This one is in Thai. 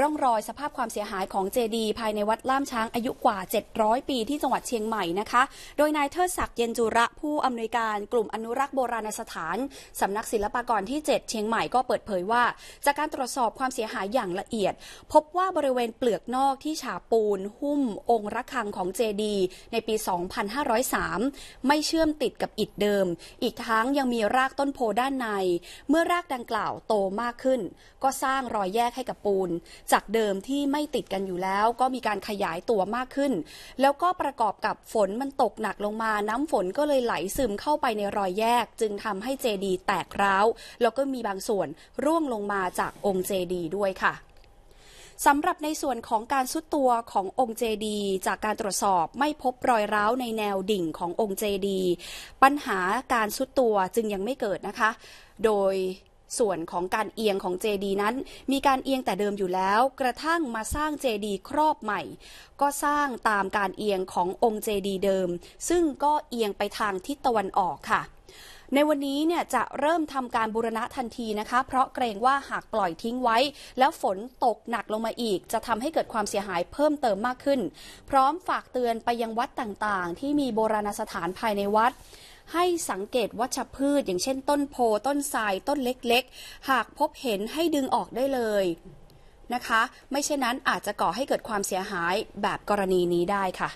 ร่องรอยสภาพความเสียหายของเจดีภายในวัดล่ามช้างอายุกว่า 700 ปีที่จังหวัดเชียงใหม่นะคะ โดยนายเทิดศักดิ์เย็นจุระผู้อำนวยการกลุ่มอนุรักษ์โบราณสถาน สำนักศิลปากรที่ 7 เชียงใหม่ก็เปิดเผยว่า จากการตรวจสอบความเสียหายอย่างละเอียด พบว่าบริเวณเปลือกนอกที่ฉาบปูนหุ้มองค์ระฆังของเจดีในปี 2503ไม่เชื่อมติดกับอิฐเดิม อีกทั้งยังมีรากต้นโพด้านใน เมื่อรากดังกล่าวโตมากขึ้น ก็สร้างรอยแยกให้กับปูนจากเดิมที่ไม่ติดกันอยู่แล้วก็มีการขยายตัวมากขึ้น แล้วก็ประกอบกับฝนมันตกหนักลงมา น้ำฝนก็เลยไหลซึมเข้าไปในรอยแยก จึงทำให้เจดีแตกร้าวแล้วก็มีบางส่วนร่วงลงมาจากองค์เจดีด้วยค่ะสำหรับในส่วนของการสุดตัวขององค์เจดีจากการตรวจสอบไม่พบรอยร้าวในแนวดิ่งขององค์เจดีปัญหาการสุดตัวจึงยังไม่เกิดนะคะ โดยส่วนของการเอียงของเจดีนั้น มีการเอียงแต่เดิมอยู่แล้ว กระทั่งมาสร้างเจดีครอบใหม่ ก็สร้างตามการเอียงขององค์เจดีเดิม ซึ่งก็เอียงไปทางทิศตะวันออกค่ะในวันนี้เนี่ยจะเริ่มทำการบูรณะทันทีนะคะเพราะเกรงว่าหากปล่อยทิ้งไว้ แล้วฝนตกหนักลงมาอีก จะทำให้เกิดความเสียหายเพิ่มเติมมากขึ้น พร้อมฝากเตือนไปยังวัดต่างๆ ที่มีโบราณสถานภายในวัด ให้สังเกตวัชพืช อย่างเช่นต้นโพ ต้นทรายต้นเล็กๆ หากพบเห็นให้ดึงออกได้เลยนะคะ ไม่เช่นนั้นอาจจะก่อให้เกิดความเสียหายแบบกรณีนี้ได้ค่ะ